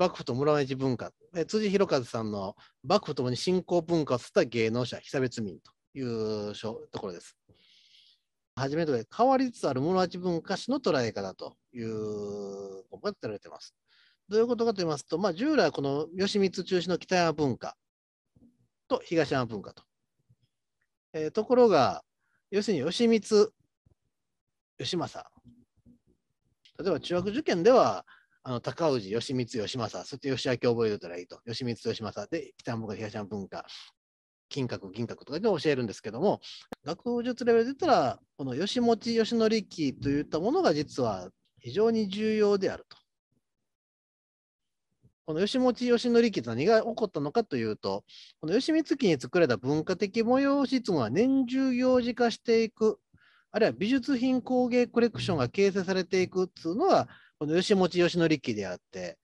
幕府と室町文化、え辻弘和さんの幕府ともに信仰文化をつった芸能者、被差別民というところです。はじめと変わりつつある室町文化史の捉え方ということが取られています。どういうことかと言いますと、まあ、従来この義満中心の北山文化と東山文化と。えー、ところが、要するに義満、義政。例えば中学受験では、あの高氏、義満、義政、そして吉明覚えといたらいいと、義満、義政で、北山文化、東山文化、金閣、銀閣とかで教えるんですけども、学術レベルで言ったら、この義持、義則といったものが実は非常に重要であると。この義持、義則っと何が起こったのかというと、この義満記に作られた文化的催しつもは年中行事化していく、あるいは美術品工芸コレクションが形成されていくというのは、この吉持義則記であって、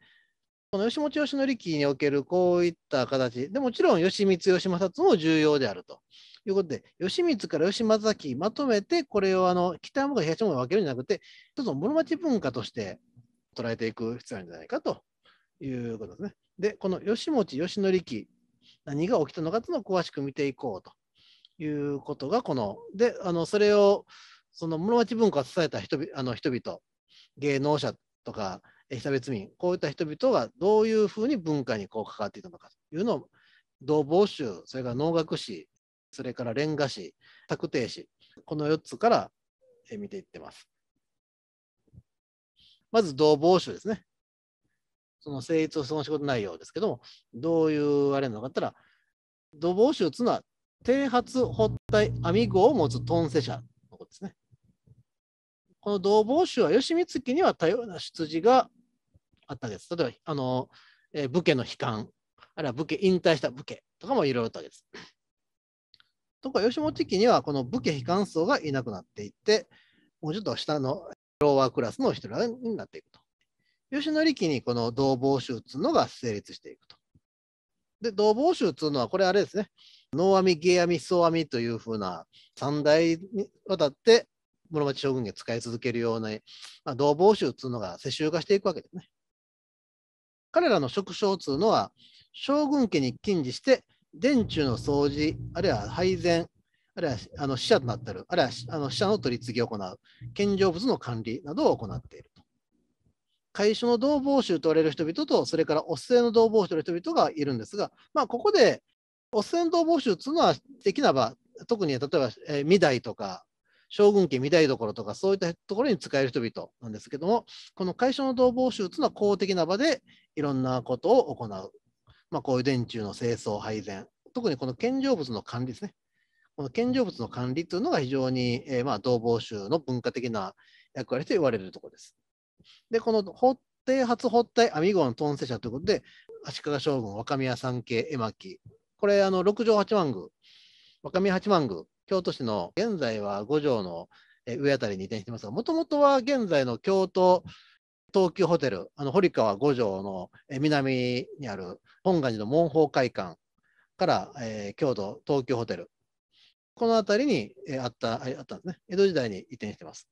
この吉持義則記におけるこういった形で、もちろん吉光義政も重要であるということで、吉光から吉正記まとめて、これをあの北山が東山に分けるんじゃなくて、一つの室町文化として捉えていく必要あるんじゃないかということですね。で、この吉持義則記、何が起きたのかというのを詳しく見ていこうということが、この、で、あのそれを、その室町文化を伝えた人あの人々、芸能者とかエリザベこういった人々がどういうふうに文化にこう関わっていたのかというのを同房衆それから能楽師それからレンガ師卓定師この4つから見ていってます。まず同房衆ですね。その成立をその仕事内容ですけどもどういうあれなのかったら同房衆というのは剃発発体網号を持つトンセ社のことですね。この同房衆は義満家には多様な出自があったわけです。例えば、あの、えー、武家の悲観、あるいは武家、引退した武家とかもいろいろあったわけです。とか、義本家にはこの武家悲観層がいなくなっていって、もうちょっと下のローワークラスの人らになっていくと。吉典家にこの同房衆っいうのが成立していくと。で、同房衆っいうのは、これあれですね、能阿弥、芸阿弥、僧阿弥というふうな三代にわたって室町将軍家使い続けるような、まあ、同房衆というのが世襲化していくわけですね。彼らの職称というのは、将軍家に禁じして、電柱の掃除、あるいは配膳、あるいはあの死者となってる、あるいはあの死者の取り次ぎを行う、献上物の管理などを行っていると。会所の同房衆と言われる人々と、それからお末の同房衆と言われる人々がいるんですが、まあ、ここでお末の同房衆というのは的な場、特に例えば、えー、未とか、将軍家御台所とかそういったところに使える人々なんですけども、この会社の同房集というのは公的な場でいろんなことを行う。まあ、こういう電柱の清掃、配膳、特にこの献上物の管理ですね。この献上物の管理というのが非常に、えー、まあ同房集の文化的な役割と言われるところです。で、この法定初法定網子の遁世者ということで、足利将軍、若宮三家、絵巻、これ、あの六条八幡宮、若宮八幡宮京都市の現在は五条の上あたりに移転してますが、もともとは現在の京都東急ホテル、あの堀川五条の南にある本願寺の門宝会館から、えー、京都東急ホテル、この辺りに、あったあったんですね。江戸時代に移転してます。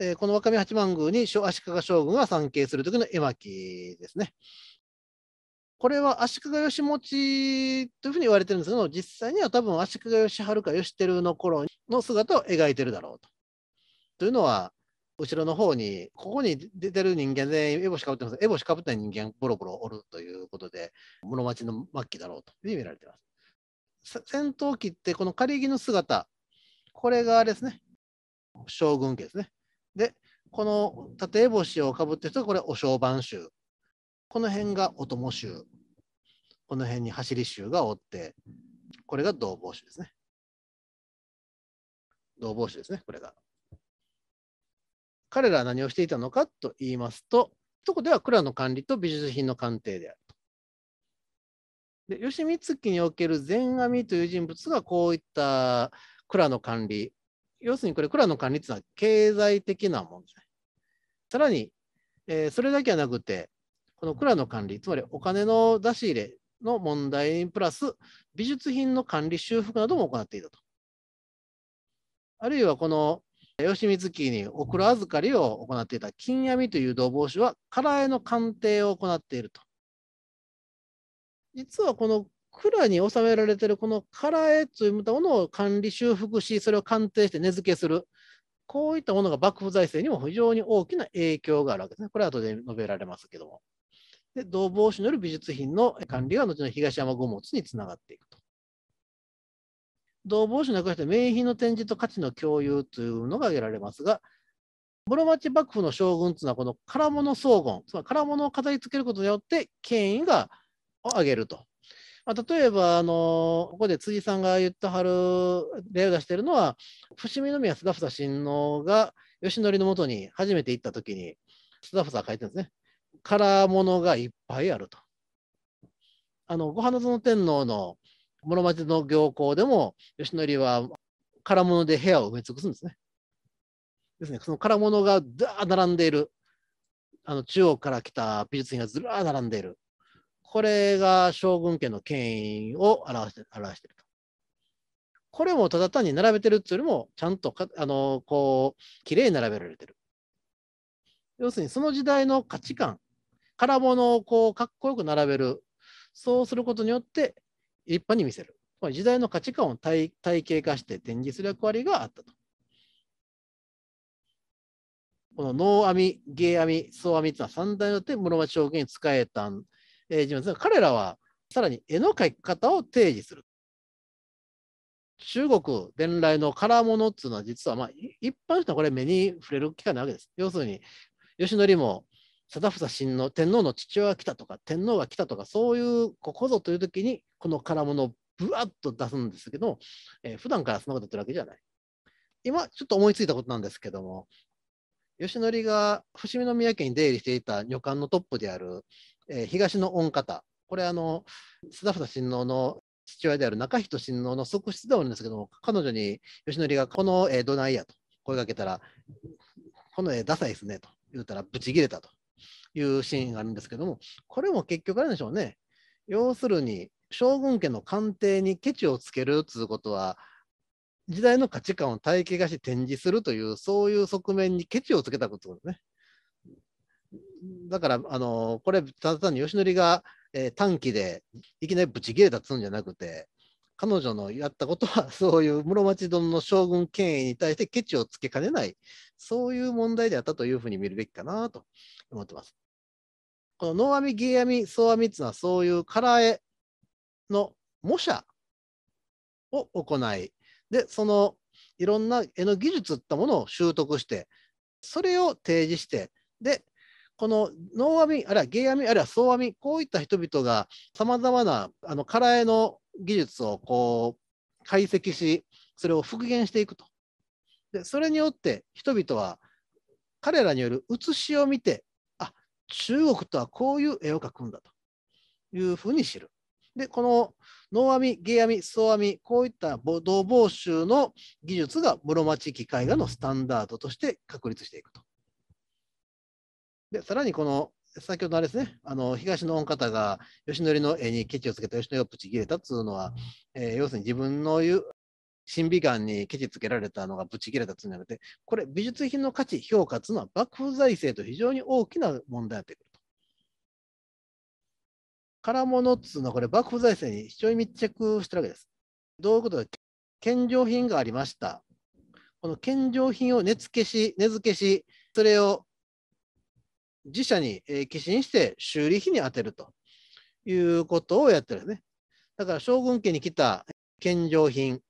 えー、この若見八幡宮に足利将軍が参詣する時の絵巻ですね。これは足利義持というふうに言われてるんですけど、実際には多分足利義治か義輝の頃の姿を描いてるだろうと。というのは、後ろの方に、ここに出てる人間全員、エボシかぶってます。エボシかぶった人間、ボロボロおるということで、室町の末期だろうというふうに見られています。戦闘機って、この仮木の姿、これがですね、将軍家ですね。で、この縦烏帽子をかぶってる人がこれ、お正番衆。この辺がお供衆。この辺に走り衆がおって、これが同帽子ですね。同帽子ですね、これが。彼らは何をしていたのかと言いますと、そこでは蔵の管理と美術品の鑑定であると。で、吉光における善阿弥という人物がこういった蔵の管理、要するにこれ蔵の管理というのは経済的なもんですね。さらに、えー、それだけはなくて、この蔵の管理、つまりお金の出し入れ、の問題プラス美術品の管理修復なども行っていたと。あるいはこの吉光家に送る預かりを行っていた金闇という土帽子は空への鑑定を行っていると。実はこの蔵に収められているこの唐絵というものを管理修復しそれを鑑定して値付けするこういったものが幕府財政にも非常に大きな影響があるわけですね。これは後で述べられますけども。で同防止による美術品の管理が後の東山五物につながっていくと。同防止の役割して名品の展示と価値の共有というのが挙げられますが、室町幕府の将軍というのは、この唐物荘厳、つまり唐物を飾りつけることによって権威が上げると。まあ、例えば、あのここで辻さんが言ったはる例を出しているのは、伏見宮菅田房親王が義教のもとに初めて行った時に、菅田房は書いてるんですね。からものがいっぱいあると。あのご花園天皇の室町の行幸でも、義則は唐物で部屋を埋め尽くすんですね。ですね、その唐物がらー並んでいる、あの中央から来た美術品がずらー並んでいる。これが将軍家の権威を表して表していると。これもただ単に並べてるっていうよりも、ちゃんとか、あの、こう、綺麗に並べられてる。要するにその時代の価値観、空物をこうかっこよく並べる。そうすることによって立派に見せる。ま時代の価値観を体体系化して展示する役割があったと。この能編み、芸編み、総編みというのは三代によって室町将軍に仕えたん、えー、人彼らはさらに絵の描き方を提示する。中国伝来の唐物っていうのは実は、まあ、一般人はこれ目に触れる機会なわけです。要するに、吉典も貞房親王天皇の父親が来たとか天皇が来たとかそういうここぞという時にこの空物をぶわっと出すんですけど、えー、普段からそんなことやってるわけじゃない。今ちょっと思いついたことなんですけども吉典が伏見宮家に出入りしていた女官のトップである、えー、東の御方これあの貞房親王の父親である中人親王の側室ではあるんですけども彼女に吉典がこの、えどないやと声かけたらこの絵ダサいですねと言うたらブチ切れたというシーンがあるんですけども、これも結局あるんでしょうね。要するに、将軍家の官邸にケチをつけるっいうことは、時代の価値観を体系化して展示するという、そういう側面にケチをつけたことですね。だから、あのこれ、ただ単に義則が、えー、短期でいきなりブチ切れたっつうんじゃなくて、彼女のやったことは、そういう室町殿の将軍権威に対してケチをつけかねない、そういう問題であったというふうに見るべきかなと思ってます。この能編み、芸編み、総編みっていうのはそういう唐絵の模写を行い、で、そのいろんな絵の技術ってものを習得して、それを提示して、で、この能編み、あるいは芸編み、あるいは総編み、こういった人々がさまざまなあの唐絵の技術をこう解析し、それを復元していくと。で、それによって人々は彼らによる写しを見て中国とはこういう絵を描くんだというふうに知る。で、この能編み、芸編み、総編み、こういった同房集の技術が室町機絵画のスタンダードとして確立していくと。で、さらにこの先ほどあれですね、あの東の御方が義則の絵にケチをつけた吉野をっチち切れたっつうのは、えー、要するに自分の言う審美眼にケチつけられたのがぶち切れたつなくって、これ、美術品の価値、評価というのは幕府財政と非常に大きな問題になってくると。空物っていうのは、これ、幕府財政に非常に密着してるわけです。どういうことか、献上品がありました。この献上品を値付けし、値付けし、それを自社に寄進して修理費に充てるということをやってるんですね。だから将軍家に来た献上品、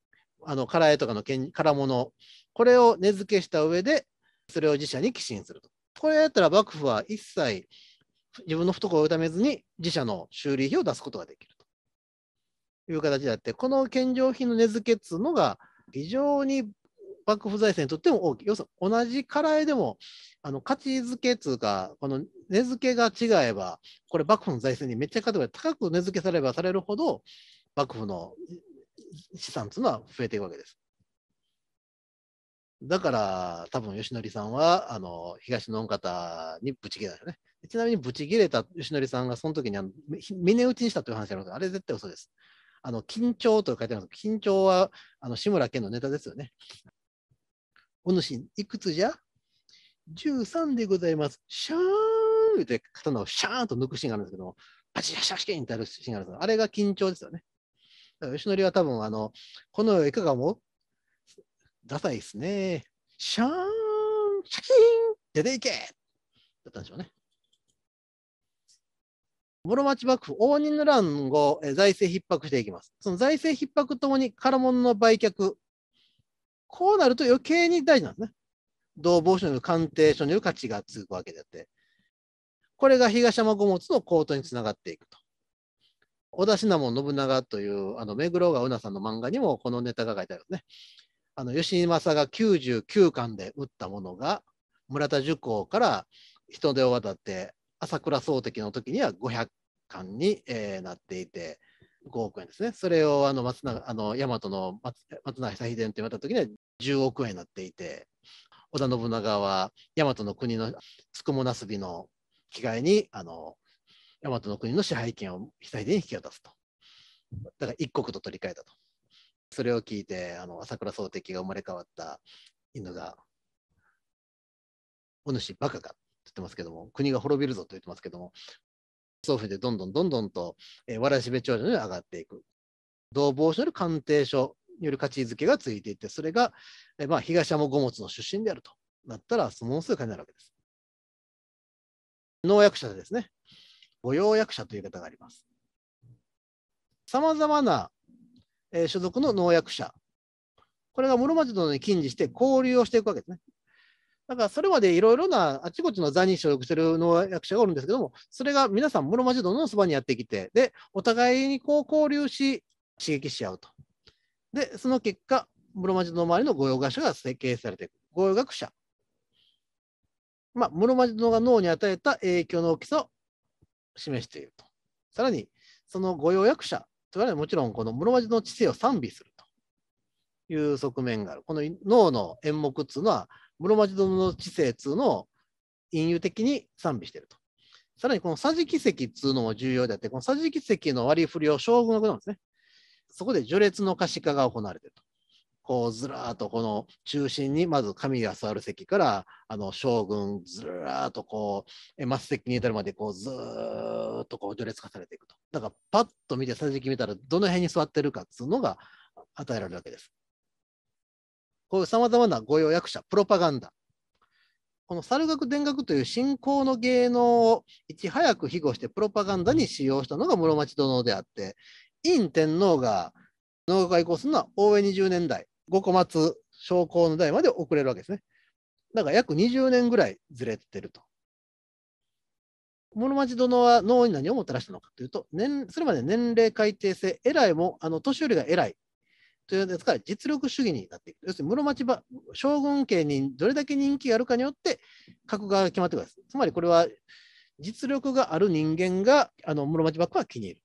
あの唐絵とかの唐物これを根付けした上でそれを自社に寄進するとこれやったら幕府は一切自分の懐を痛めずに自社の修理費を出すことができるという形であってこの献上品の根付けっつうのが非常に幕府財政にとっても大きい要するに同じ唐絵でもあの価値付けっつうかこの根付けが違えばこれ幕府の財政にめっちゃ価れて高く根付けされればされるほど幕府の資産っていうのは増えていくわけです。だから、多分吉典さんは、あの、東の方にぶち切れたんですよね。ちなみにぶち切れた吉典さんがその時にあの峰打ちにしたという話がありますが、あれ絶対嘘です。あの、緊張と書いてあります。緊張は、あの、志村けんのネタですよね。お主、いくつじゃ ?13 でございます。シャーンって刀をシャーンと抜くシーンがあるんですけども、パチシャシャシキンってあるシーンがあるんですあれが緊張ですよね。吉野ら、吉は多分、あの、この世いかがも、ダサいですね。シャーン、シャキーン、出ていけだったんでしょうね。室町幕府、応仁の乱後、財政逼迫していきます。その財政逼迫ともに、唐物の売却。こうなると余計に大事なんですね。同房所による鑑定書による価値がつくわけであって。これが東山五物の高騰につながっていくと。織田信長信長というあの目黒川うなさんの漫画にもこのネタが書いてあるんですね。あの井正が99巻で打ったものが村田寿光から人手を渡って朝倉総敵の時には500巻に、えー、なっていて5億円ですね。それをあの松永あの大和の松永久秀伝って言われた時には10億円になっていて織田信長は大和の国のつくもなすびの着替えにあの大和の国の支配権を被災で引き渡すと。だから一国と取り替えたと。それを聞いて、あの朝倉総敵が生まれ変わった犬が、お主バカかって言ってますけども、国が滅びるぞと言ってますけども、総府でどんどんどんどんと、えー、わらしべ長女に上がっていく。同房所より鑑定書による価値づけがついていて、それが、えー、まあ、東山五物の出身であるとなったら、その数回になるわけです。農薬者ですね。御用役者という方があります。さまざまな、えー、所属の農薬者、これが室町殿に近似して交流をしていくわけですね。だからそれまでいろいろなあちこちの座に所属してる農薬者がおるんですけども、それが皆さん室町殿のそばにやってきて、で、お互いにこう交流し、刺激し合うと。で、その結果、室町の周りの御用学者が設計されていく。御用学者。まあ、室町のが脳に与えた影響の大きさを示していると。さらに、その御用役者といわれるもちろんこの室町の知性を賛美するという側面がある。この脳の演目っていうのは、室町殿の知性っていうのを隠喩的に賛美していると。さらにこの桟敷席っていうのも重要であって、この桟敷席の割り振りを将軍がとなんですね。そこで序列の可視化が行われていると。こうずらーっとこの中心にまず神が座る席からあの将軍ずらーっとこう末席に至るまでこうずーっとこう序列化されていくとだからパッと見て最近見たらどの辺に座ってるかっつうのが与えられるわけですこういうさまざまな御用役者プロパガンダこの猿楽田楽という信仰の芸能をいち早く庇護してプロパガンダに使用したのが室町殿であって、院天皇が農家移行するのは大江20年代。5個待つ商の代まで遅れるわけですね。だから約20年ぐらいずれてると。室町殿は脳に何をもたらしたのかというと、年それまで年齢改定制、偉いもあの年寄りが偉いというですから、実力主義になっていく。要するに室町ば将軍家にどれだけ人気があるかによって、格が決まってくるんです。つまりこれは実力がある人間があの室町幕府は気に入る。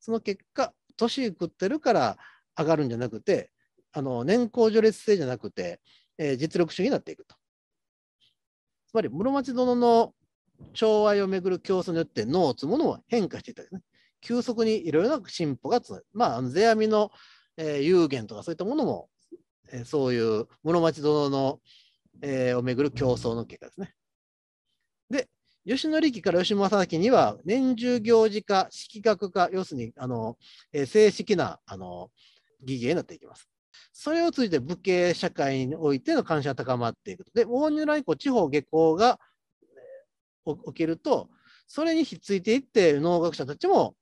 その結果、年食ってるから上がるんじゃなくて、あの年功序列制じゃなくて、えー、実力主義になっていくと。つまり室町殿の寵愛をめぐる競争によって脳を積むのは変化していたですね。急速にいろいろな進歩がつなまあ、世阿弥の、えー、有限とかそういったものも、えー、そういう室町殿の、えー、をめぐる競争の結果ですね。で、吉野力から吉正明には年中行事化、式学化、要するにあの、えー、正式なあの儀芸になっていきます。それを通じて武家社会においての関心が高まっていくと。で、大乳来光、地方下校が起きると、それにひっついていって、農学者たちも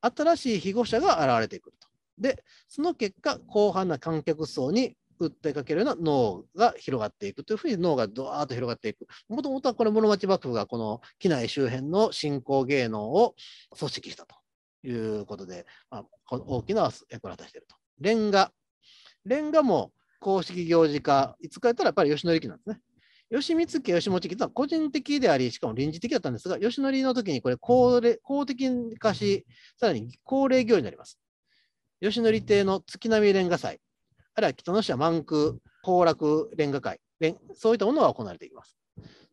新しい被護者が現れてくると。で、その結果、広範な観客層に訴えかけるような脳が広がっていくというふうに脳がドワーッと広がっていく。もともとはこれ室町幕府がこの機内周辺の信仰芸能を組織したということで、まあ、大きな役を果たしていると。レンガレンガも公式行事化、いつかやったらやっぱり吉典家なんですね。吉光家、吉持家とは個人的であり、しかも臨時的だったんですが、吉典の時にこれ公、公的化し、さらに恒例行事になります。吉典邸の月並みレンガ祭、あるいは北の市は満空、崩落レンガ会、そういったものが行われていきます。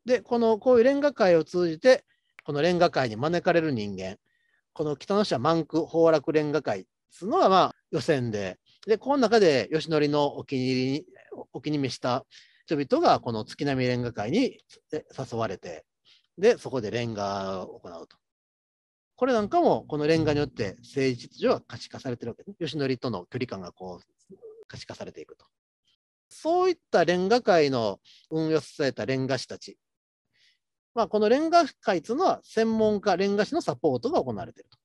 で、このこういうレンガ会を通じて、このレンガ会に招かれる人間、この北の市は満空崩落レンガ会そいうのは、まあ、予選でで、この中で、吉しのお気に入りに、お気に召した人々が、この月並みレンガ会に誘われて、で、そこでレンガを行うと。これなんかも、このレンガによって政治秩序は可視化されてるわけです、ね。吉典との距離感がこう、可視化されていくと。そういったレンガ界の運用されたレンガ師たち。まあ、このレンガ界というのは、専門家、レンガ師のサポートが行われていると。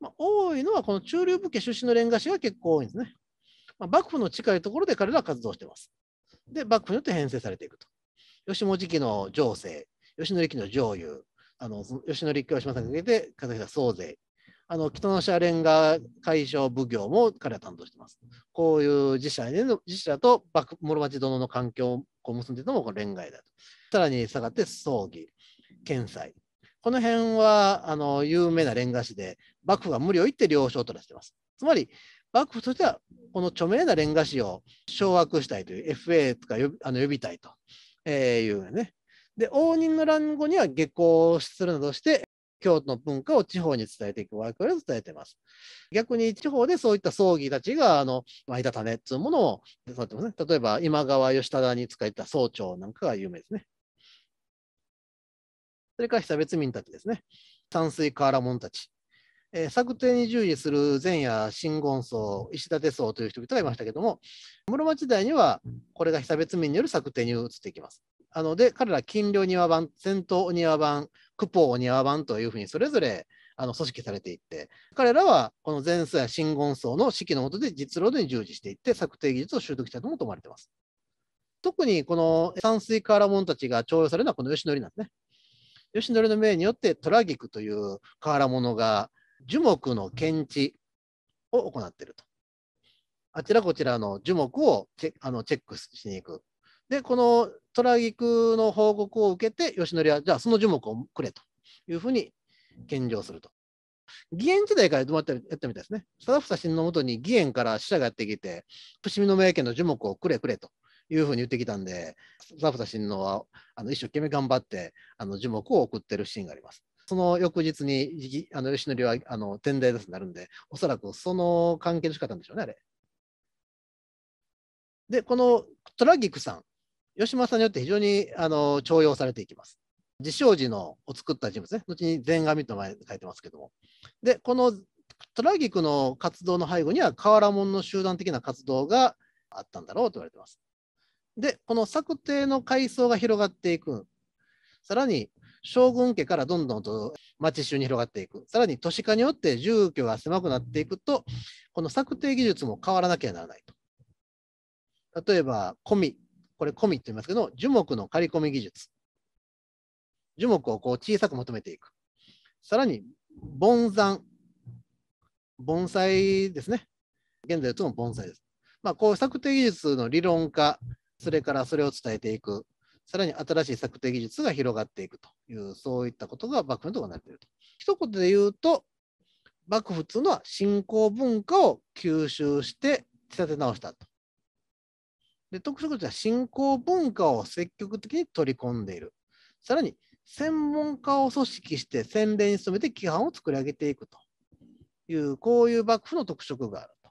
まあ、多いのはこの中流武家出身のレンガ師が結構多いんですね。まあ、幕府の近いところで彼らは活動してます。で、幕府によって編成されていくと。吉本時期の情勢、吉典力の上優、あの吉典教師さにかけて片平総勢、あの北の社レンガ解消奉行も彼は担当してます。こういう自社での自社と幕室町殿の環境を結んでいるのもこのだと。さらに下がって葬儀、検祭。この辺はあの有名なレンガ師で、幕府が無理を言って了承を取らせてます。つまり、幕府としては、この著名なレンガ師を掌握したいという、FA とかあの呼びたいと、えいうね。で、応仁の乱後には下校するなどして、京都の文化を地方に伝えていく役割を伝えています。逆に地方でそういった葬儀たちが、あの、巻いた種っていうものを、ね、例えば今川義忠に使えた総長なんかが有名ですね。それから被差別民たちですね、淡水河原門たち、えー、策定に従事する前夜真言僧、石立僧という人々がいましたけども、室町時代にはこれが被差別民による策定に移っていきます。なので、彼ら金陵庭番、戦闘庭番、クポ庭版というふうにそれぞれあの組織されていって、彼らはこの前世や真言僧の指揮の下で実労で従事していって、策定技術を習得したともと思われています。特にこの山水河原門たちが徴用されるのはこの吉典なんですね。義則の命によって虎菊という河原者が樹木の検知を行っていると。あちらこちらの樹木をチェあのチェックしに行く。で、この虎菊の報告を受けて、義則は、じゃあその樹木をくれというふうに献上すると。義援時代からどうやってやったみたいですね。貞房親のもとに義援から使者がやってきて、伏見の名家の樹木をくれくれというふうに言ってきたんで、ザフタ神王はあの一生懸命頑張ってあの樹木を送ってるシーンがあります。その翌日にあの吉典はあの天台ですなるんで、おそらくその関係の仕方なんでしょうね、あれ。で、このトラギックさん、吉間さんによって非常にあの重用されていきます。自称寺のを作った人物ね、後に前髪と前書いてますけども。で、このトラギックの活動の背後には、瓦門の集団的な活動があったんだろうと言われてます。で、この策定の階層が広がっていく。さらに、将軍家からどんどんと町中に広がっていく。さらに都市化によって住居が狭くなっていくと、この策定技術も変わらなきゃならないと。例えば、込み。これ込みって言いますけど、樹木の刈り込み技術。樹木をこう小さく求めていく。さらに、盆山。盆栽ですね。現在とも盆栽です。まあ、こう策定技術の理論化、それからそれを伝えていく、さらに新しい策定技術が広がっていくという、そういったことが幕府のところになっていると。一言で言うと、幕府というのは信仰文化を吸収して仕立て直したと。で特色としては信仰文化を積極的に取り込んでいる。さらに専門家を組織して洗練に努めて規範を作り上げていくという、こういう幕府の特色があると。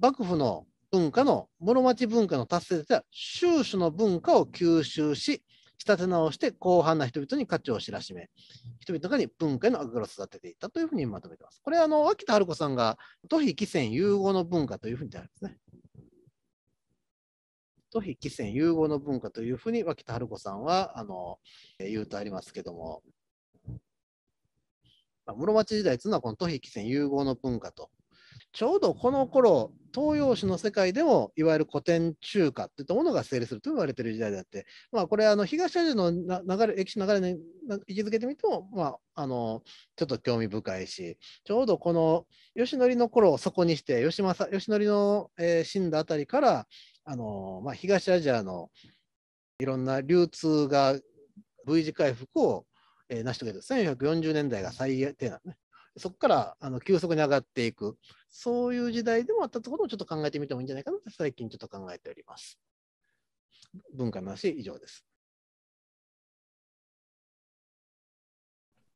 幕府の文化の室町文化の達成でた収主の文化を吸収し仕立て直して広範な人々に価値を知らしめ人々の中に文化への憧れを育てていったというふうにまとめています。これはあの秋田春子さんが都比紀泉融合の文化というふうにあるんですね。都比紀泉融合の文化というふうに脇田春子さんはあの言うとありますけども、室町時代というのはこの都比紀泉融合の文化とちょうどこの頃東洋史の世界でもいわゆる古典中華っていったものが成立すると言われている時代であって、まあ、これあの東アジアの流れ歴史の流れに位置づけてみても、まあ、あのちょっと興味深いしちょうどこの義則の頃をそこにして義政則の、えー、死んだあたりからあの、まあ、東アジアのいろんな流通が V 字回復を、えー、成し遂げた1440年代が最低なのね。そこからあの急速に上がっていく、そういう時代でもあったところをちょっと考えてみてもいいんじゃないかなと、最近ちょっと考えております。文化の話、以上です。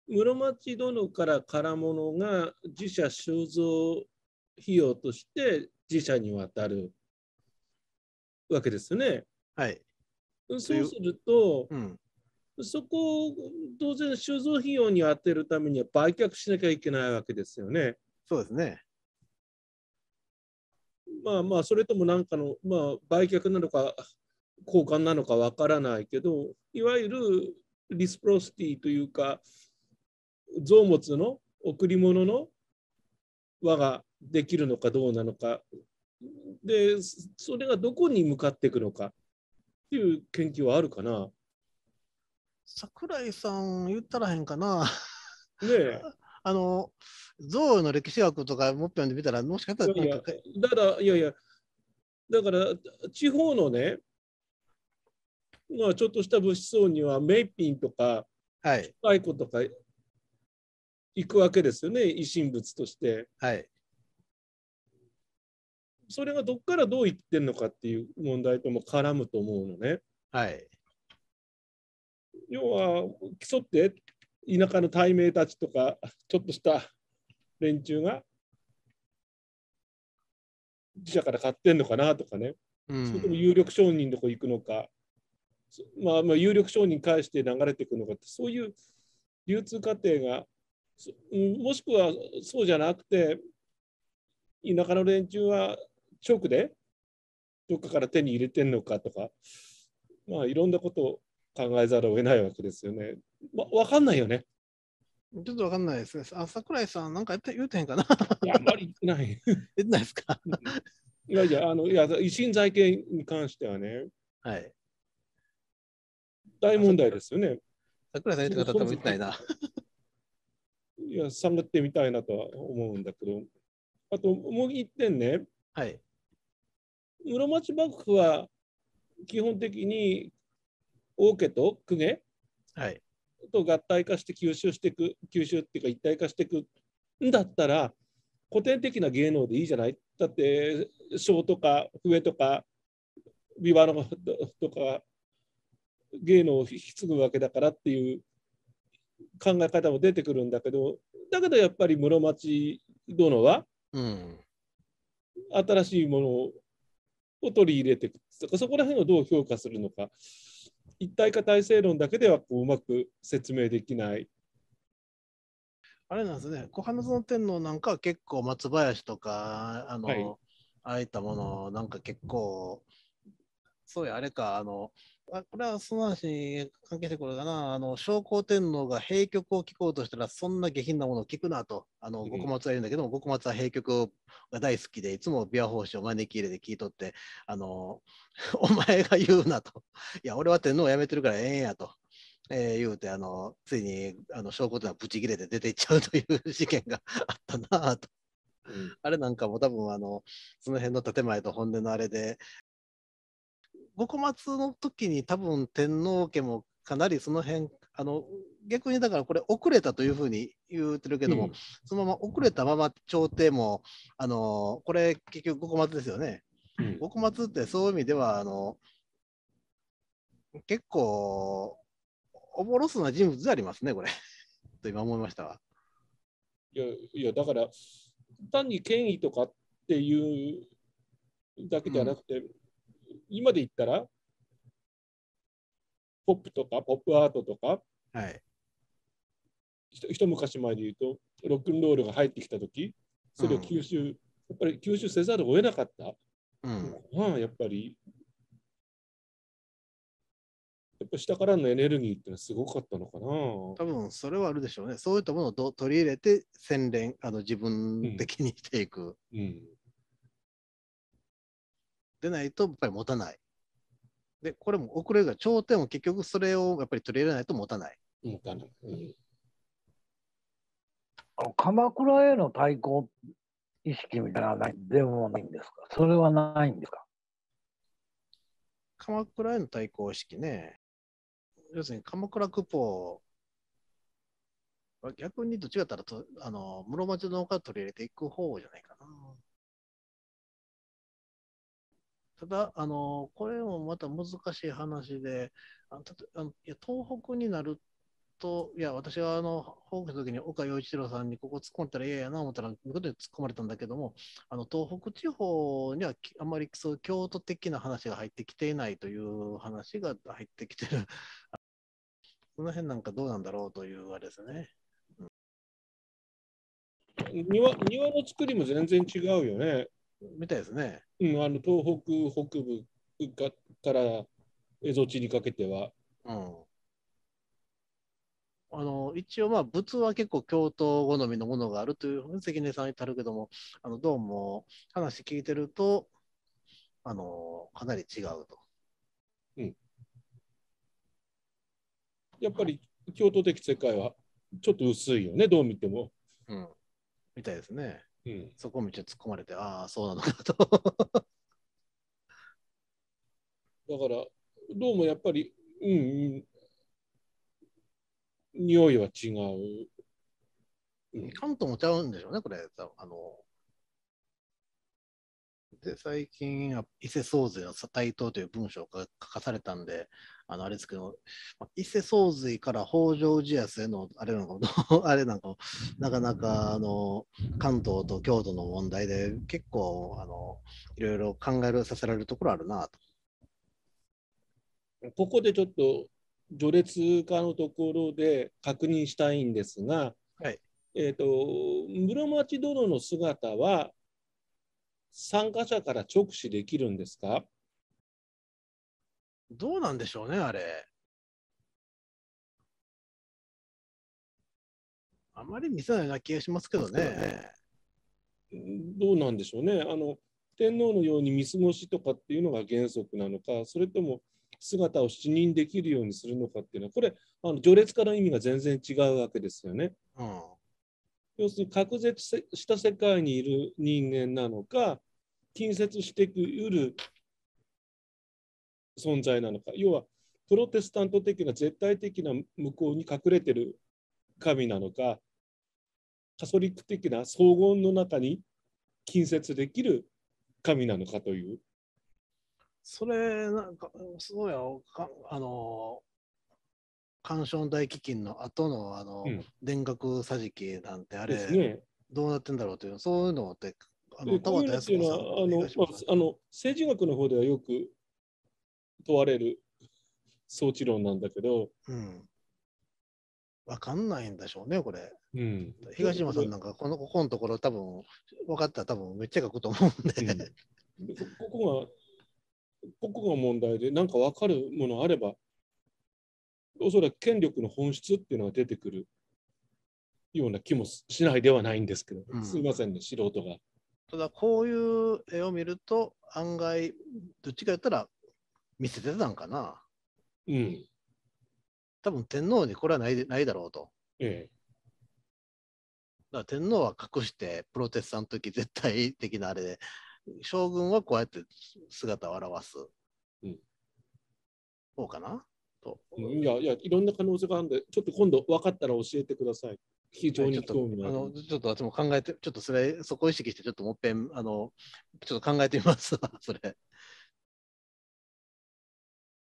室町殿から唐物が自社収蔵費用として自社に渡るわけですね。はい。そうすると、うん、そこを当然、収蔵費用に充てるためには売却しなきゃいけないわけですよね。そうですね。まあまあ、それとも何かの、まあ、売却なのか、交換なのかわからないけど、いわゆるリスプロシティというか、造物の贈り物の輪ができるのかどうなのか、で、それがどこに向かっていくのかっていう研究はあるかな。桜井さん言ったらへんかな。ねえ。あの、象の歴史学とかもっぺんで見たら、もしかしたらいやいや。だから、いやいや、だから、地方のね、まあ、ちょっとした物質には、メイピンとか、はい。愛子とか、行くわけですよね、維新物として。はい。それがどっからどう行ってんのかっていう問題とも絡むと思うのね。はい。要は競って田舎の大名たちとかちょっとした連中が自社から買ってんのかなとかね、うん、それとも有力商人とこ行くのか、まあ、まあ有力商人返して流れていくのかってそういう流通過程がもしくはそうじゃなくて田舎の連中は直でどっかから手に入れてんのかとかまあいろんなことを考えざるを得ないわけですよね。わ、ま、かんないよね。ちょっとわかんないですね。あ、桜井さん、なんか言うてへんかな。あんまり言ってない。言ってないですか。いやいや、あの、いや、維新財系に関してはね。はい。大問題ですよね。桜井さん言って方多言ってないな。いや、探ってみたいなとは思うんだけど。あと、もう一点ね。はい。室町幕府は基本的に王家と公家、はい、と合体化して吸収していく吸収っていうか一体化していくんだったら古典的な芸能でいいじゃないだって小とか笛とか琵琶のとか芸能を引き継ぐわけだからっていう考え方も出てくるんだけどだけどやっぱり室町殿は、新しいものを取り入れていくそこら辺をどう評価するのか一体化体制論だけではこううまく説明できないあれなんですね、小花園天皇なんかは結構松林とか、あの、はい、ああいったものなんか結構、そうやあれか、あの、あこれはその話関係してくるかな、あの商皇天皇が閉局を聞こうとしたら、そんな下品なものを聞くなと、あの極松は言うんだけども、極、うん、松は閉局が大好きで、いつも琵琶法師を招き入れて聞いとって、あの お前が言うなと、いや、俺は天皇を辞めてるからええんやと。えー、言うてあのついにあの証拠といのはブチ切れて出ていっちゃうという事件が あったなとうん、あれなんかも多分あのその辺の建前と本音のあれで五小松の時に多分天皇家もかなりその辺あの逆にだからこれ遅れたというふうに言ってるけども、うん、そのまま遅れたまま朝廷もあのこれ結局五小松ですよね。五、う小松ってそういう意味ではあの結構おぼろすな人物でありますねこれ と今思いましたわ。いやいやだから単に権威とかっていうだけじゃなくて、うん今で言ったら、ポップとかポップアートとか、はい、一昔前で言うと、ロックンロールが入ってきたとき、それを吸収、うん、やっぱり吸収せざるを得なかった。うん、まあ、やっぱり、やっぱ下からのエネルギーってのはすごかったのかな。多分それはあるでしょうね。そういったものを取り入れて、洗練、あの自分的にしていく。うん、うんでないとやっぱり持たない。で、これも遅れが、頂点も結局それをやっぱり取り入れないと持たない。持たない。うん、鎌倉への対抗意識みたいなのはでもないんですかそれはないんですか鎌倉への対抗意識ね。要するに鎌倉クポ逆にどっちかったらとあの室町の方から取り入れていく方じゃないかな。ただ、あのこれもまた難しい話で、ああのいや東北になると、いや、私はあの、放棄の時に岡洋一郎さんにここ突っ込んだら嫌やな思ったら、向こうで突っ込まれたんだけども、あの東北地方にはあまりそう京都的な話が入ってきていないという話が入ってきてる。その辺なんかどうなんだろうというあれですね。庭庭の作りも全然違うよね。みたいですね。うん、あの東北北部がから蝦夷地にかけては。うんあの一応、まあ、仏は結構京都好みのものがあるという関根さん言っあるけども、あのどうも話聞いてると、あのかなり違うと。うん、やっぱり京都的世界はちょっと薄いよね、どう見ても。うん、みたいですね。そこをめっちゃ突っ込まれて、ああ、そうなのかとだから、どうもやっぱり、うん、うん、匂いは違う。ん、関東もちゃうんでしょうね、これ。あので最近、伊勢総税の対等という文章が書かされたんで、あのあれですけど、伊勢総水から北条氏康へのあれなのか、あれなんか、なかなかあの関東と京都の問題で結構あのいろいろ考えさせられるところあるなと。ここでちょっと序列化のところで確認したいんですが、はい、えーと、と室町殿の姿は参加者から直視できるんですかどうなんでしょうね、あれ。あまり見せないような気がしますけどね。どうなんでしょうね。あの天皇のように見過ごしとかっていうのが原則なのか、それとも姿を視認できるようにするのかっていうのは、これ、あの序列から意味が全然違うわけですよね。うん、要するに、隔絶した世界にいる人間なのか、近接してくる存在なのか要はプロテスタント的な絶対的な向こうに隠れてる神なのかカソリック的な荘厳の中に近接できる神なのかという。それなんかすごいあの鑑賞大飢饉の後のあの、うん、田楽桟敷なんてあれ、ね、どうなってんだろうというそういうのってあの田康子さんあの、まあ、あの政治学の方ではよく問われる装置論なんだけど、うん、わかんないんでしょうね、これ。うん、東島さんなんか、このここのところ、多分分かったら、多分めっちゃ書くと思うんで、うん、ここが、ここが問題で、なんかわかるものあれば、おそらく権力の本質っていうのが出てくるような気もしないではないんですけど、うん、すみませんね、素人が。ただ、こういう絵を見ると、案外、どっちか言ったら見せてたんかな。うん。多分天皇にこれはないないだろうと。ええ。だから天皇は隠してプロテスタント的絶対的なあれで将軍はこうやって姿を現す。うん。そうかなと。いやいや、いろんな可能性があるんで、ちょっと今度分かったら教えてください。非常に興味がある、い、ちょっと私も考えて、ちょっとそれ、そこを意識して、ちょっともっぺん、あの、ちょっと考えてみますわ、それ。